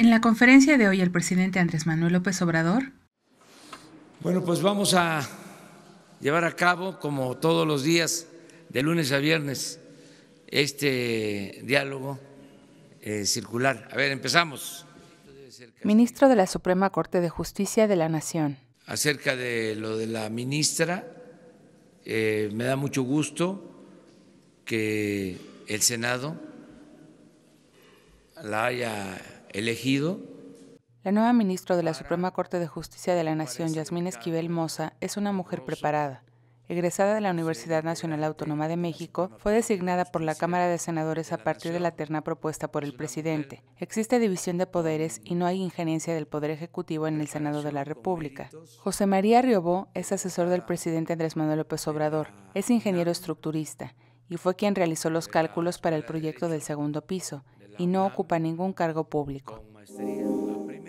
En la conferencia de hoy, el presidente Andrés Manuel López Obrador. Bueno, pues vamos a llevar a cabo, como todos los días, de lunes a viernes, este diálogo eh, circular. A ver, empezamos. Ministro de la Suprema Corte de Justicia de la Nación. Acerca de lo de la ministra, eh, me da mucho gusto que el Senado la haya elegido. La nueva ministra de la Suprema Corte de Justicia de la Nación, Yasmín Esquivel Moza, es una mujer preparada. Egresada de la Universidad Nacional Autónoma de México, fue designada por la Cámara de Senadores a partir de la terna propuesta por el presidente. Existe división de poderes y no hay injerencia del Poder Ejecutivo en el Senado de la República. José María Riobó es asesor del presidente Andrés Manuel López Obrador. Es ingeniero estructurista y fue quien realizó los cálculos para el proyecto del segundo piso y no ocupa ningún cargo público.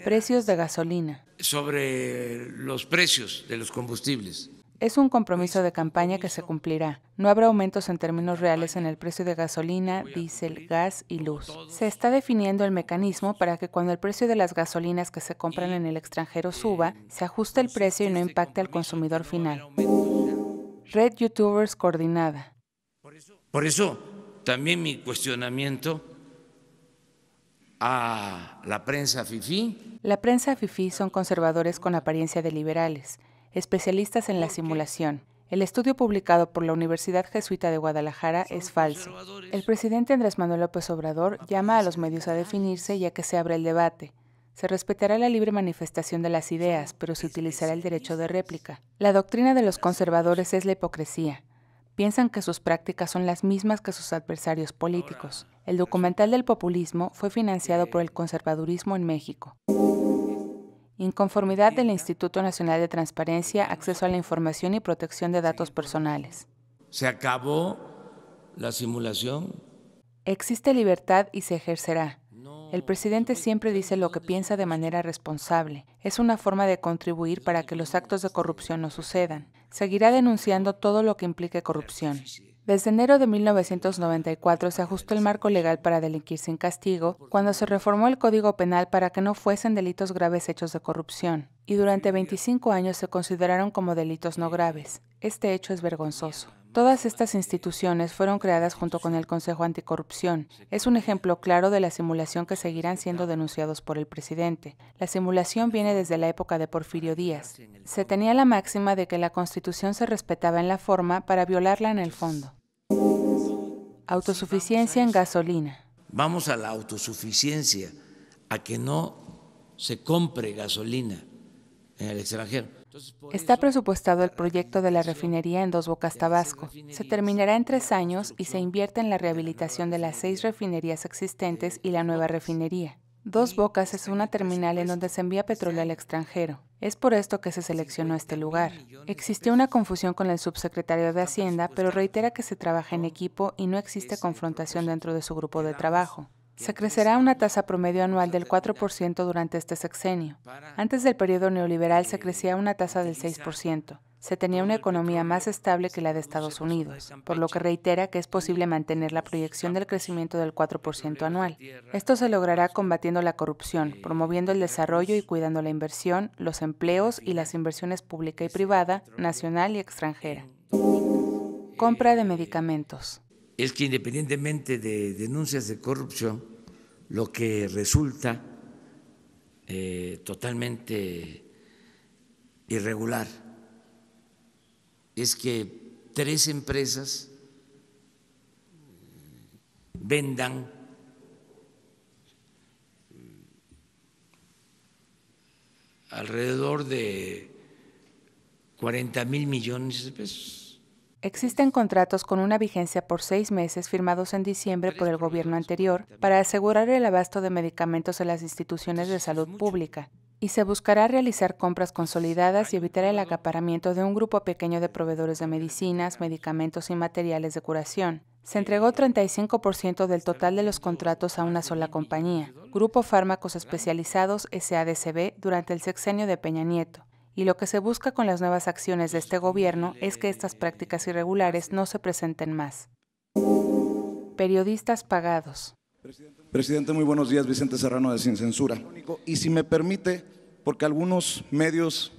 Precios de gasolina. Sobre los precios de los combustibles. Es un compromiso de campaña que se cumplirá. No habrá aumentos en términos reales en el precio de gasolina, diésel, gas y luz. Se está definiendo el mecanismo para que cuando el precio de las gasolinas que se compran en el extranjero suba, se ajuste el precio y no este impacte al consumidor final. Red YouTubers Coordinada. Por eso, también mi cuestionamiento la prensa FIFI. La prensa FIFI son conservadores con apariencia de liberales, especialistas en la simulación. El estudio publicado por la Universidad Jesuita de Guadalajara es falso. El presidente Andrés Manuel López Obrador llama a los medios a definirse ya que se abre el debate. Se respetará la libre manifestación de las ideas, pero se utilizará el derecho de réplica. La doctrina de los conservadores es la hipocresía. Piensan que sus prácticas son las mismas que sus adversarios políticos. El documental del populismo fue financiado por el conservadurismo en México. Inconformidad del Instituto Nacional de Transparencia, Acceso a la Información y Protección de Datos Personales. Se acabó la simulación. Existe libertad y se ejercerá. El presidente siempre dice lo que piensa de manera responsable. Es una forma de contribuir pues para que los actos de corrupción no sucedan seguirá denunciando todo lo que implique corrupción. Desde enero de 1994 se ajustó el marco legal para delinquir sin castigo cuando se reformó el Código Penal para que no fuesen delitos graves hechos de corrupción, y durante 25 años se consideraron como delitos no graves. Este hecho es vergonzoso. Todas estas instituciones fueron creadas junto con el Consejo Anticorrupción. Es un ejemplo claro de la simulación que seguirán siendo denunciados por el presidente. La simulación viene desde la época de Porfirio Díaz. Se tenía la máxima de que la Constitución se respetaba en la forma para violarla en el fondo. Autosuficiencia en gasolina. Vamos a la autosuficiencia, a que no se compre gasolina en el extranjero Está presupuestado el proyecto de la refinería en Dos Bocas, Tabasco. Se terminará en tres años y se invierte en la rehabilitación de las seis refinerías existentes y la nueva refinería. Dos Bocas es una terminal en donde se envía petróleo al extranjero. Es por esto que se seleccionó este lugar. Existió una confusión con el subsecretario de Hacienda, pero reitera que se trabaja en equipo y no existe confrontación dentro de su grupo de trabajo se crecerá una tasa promedio anual del 4% durante este sexenio. Antes del periodo neoliberal se crecía una tasa del 6% se tenía una economía más estable que la de Estados Unidos, por lo que reitera que es posible mantener la proyección del crecimiento del 4% anual. Esto se logrará combatiendo la corrupción, promoviendo el desarrollo y cuidando la inversión, los empleos y las inversiones pública y privada, nacional y extranjera. Compra de medicamentos es que independientemente de denuncias de corrupción, lo que resulta eh, totalmente irregular es que tres empresas eh, vendan eh, alrededor de 40 mil millones de pesos. Existen contratos con una vigencia por seis meses firmados en diciembre por el gobierno anterior para asegurar el abasto de medicamentos en las instituciones de salud pública y se buscará realizar compras consolidadas y evitar el acaparamiento de un grupo pequeño de proveedores de medicinas, medicamentos y materiales de curación. Se entregó 35% del total de los contratos a una sola compañía, Grupo Fármacos Especializados SADCB, durante el sexenio de Peña Nieto y lo que se busca con las nuevas acciones de este gobierno es que estas prácticas irregulares no se presenten más. Periodistas pagados. Presidente, muy buenos días. Vicente Serrano de Sin Censura. Y si me permite, porque algunos medios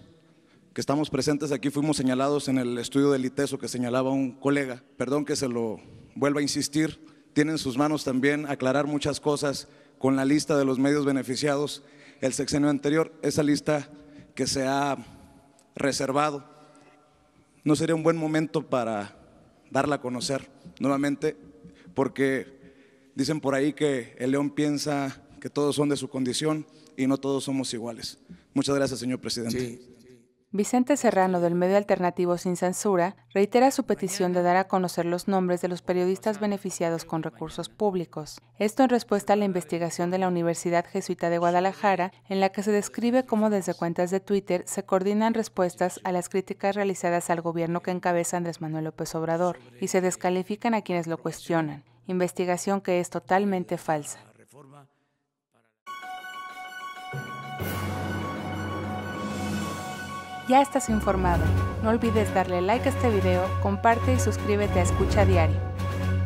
que estamos presentes aquí fuimos señalados en el estudio del ITESO que señalaba un colega, perdón que se lo vuelva a insistir, tienen sus manos también aclarar muchas cosas con la lista de los medios beneficiados el sexenio anterior. Esa lista que se ha reservado. No sería un buen momento para darla a conocer nuevamente, porque dicen por ahí que el león piensa que todos son de su condición y no todos somos iguales. Muchas gracias, señor presidente. Vicente Serrano, del medio alternativo Sin Censura, reitera su petición de dar a conocer los nombres de los periodistas beneficiados con recursos públicos. Esto en respuesta a la investigación de la Universidad Jesuita de Guadalajara, en la que se describe cómo desde cuentas de Twitter se coordinan respuestas a las críticas realizadas al gobierno que encabeza Andrés Manuel López Obrador y se descalifican a quienes lo cuestionan. Investigación que es totalmente falsa. Ya estás informado. No olvides darle like a este video, comparte y suscríbete a Escucha Diario.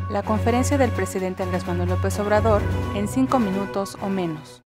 La conferencia del presidente Andrés Manuel López Obrador en 5 minutos o menos.